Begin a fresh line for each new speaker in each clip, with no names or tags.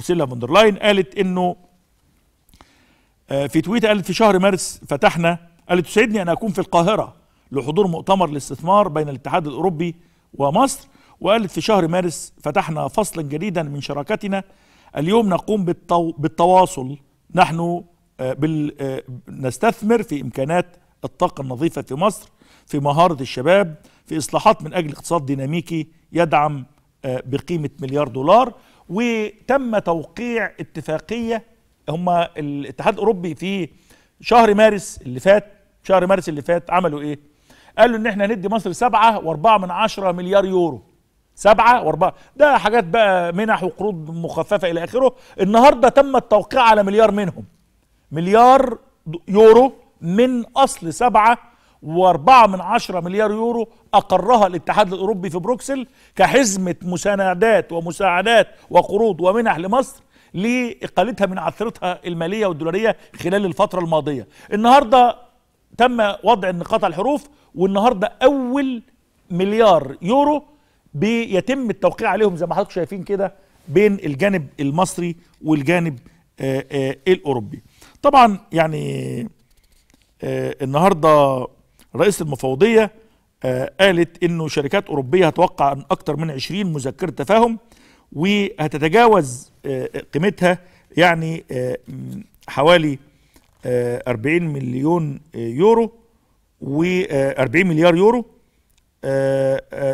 وسيلا فوندرلاين قالت انه آه، في تويتر قالت في شهر مارس فتحنا قالت تسعدني ان اكون في القاهره لحضور مؤتمر الاستثمار بين الاتحاد الاوروبي ومصر وقالت في شهر مارس فتحنا فصلا جديدا من شراكتنا اليوم نقوم بالتو... بالتواصل نحن آه، بال... آه، نستثمر في امكانات الطاقه النظيفه في مصر في مهاره الشباب في اصلاحات من اجل اقتصاد ديناميكي يدعم آه، بقيمه مليار دولار وتم توقيع اتفاقيه هم الاتحاد الاوروبي في شهر مارس اللي فات شهر مارس اللي فات عملوا ايه قالوا ان احنا هندي مصر سبعة واربعة من عشرة مليار يورو سبعة واربعة ده حاجات بقى منح وقروض مخففة الى اخره النهاردة تم التوقيع على مليار منهم مليار يورو من اصل سبعة واربعة من عشرة مليار يورو أقرها الاتحاد الأوروبي في بروكسل كحزمة مساندات ومساعدات وقروض ومنح لمصر لإقالتها من عثرتها المالية والدولارية خلال الفترة الماضية النهاردة تم وضع النقاط على الحروف والنهاردة أول مليار يورو بيتم التوقيع عليهم زي ما حضرتك شايفين كده بين الجانب المصري والجانب آآ آه، آآ آه، الأوروبي طبعا يعني آه، النهارده رئيس المفوضية آه، قالت انه شركات اوروبية هتوقع ان اكتر من 20 مذكرة تفاهم وهتتجاوز آه، قيمتها يعني آه، حوالي 40 مليون يورو و40 مليار يورو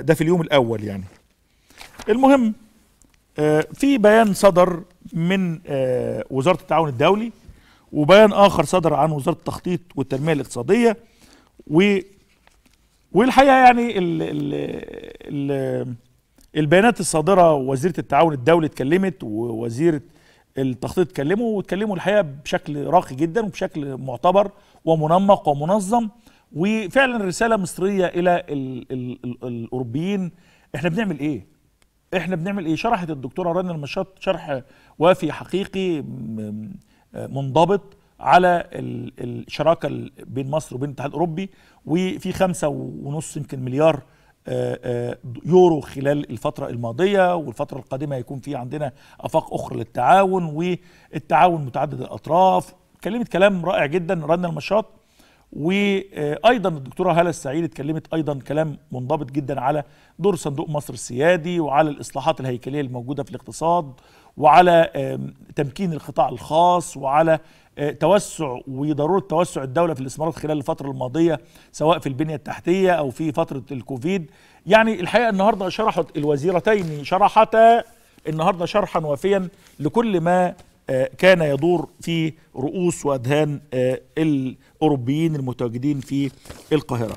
ده في اليوم الاول يعني المهم في بيان صدر من وزاره التعاون الدولي وبيان اخر صدر عن وزاره التخطيط والتنميه الاقتصاديه و والحقيقه يعني ال ال ال البيانات الصادره وزيره التعاون الدولي اتكلمت ووزيره التخطيط اتكلموا واتكلموا الحقيقه بشكل راقي جدا وبشكل معتبر ومنمق ومنظم وفعلا رساله مصريه الى الـ الـ الـ الاوروبيين احنا بنعمل ايه؟ احنا بنعمل ايه؟ شرحت الدكتوره رنا المشاط شرح وافي حقيقي منضبط على الشراكه بين مصر وبين الاتحاد الاوروبي وفي خمسة ونص يمكن مليار آه، آه، يورو خلال الفترة الماضية والفترة القادمة هيكون في عندنا آفاق أخرى للتعاون والتعاون متعدد الأطراف كلمة كلام رائع جدا رنا المشاط وايضا الدكتوره هاله السعيد اتكلمت ايضا كلام منضبط جدا على دور صندوق مصر السيادي وعلى الاصلاحات الهيكليه الموجوده في الاقتصاد وعلى تمكين القطاع الخاص وعلى آه، توسع وضروره توسع الدوله في الاستثمارات خلال الفتره الماضيه سواء في البنيه التحتيه او في فتره الكوفيد يعني الحقيقه النهارده شرحت الوزيرتين شرحتا النهارده شرحا وافيا لكل ما آه، كان يدور في رؤوس واذهان آه، الاوروبيين المتواجدين في القاهره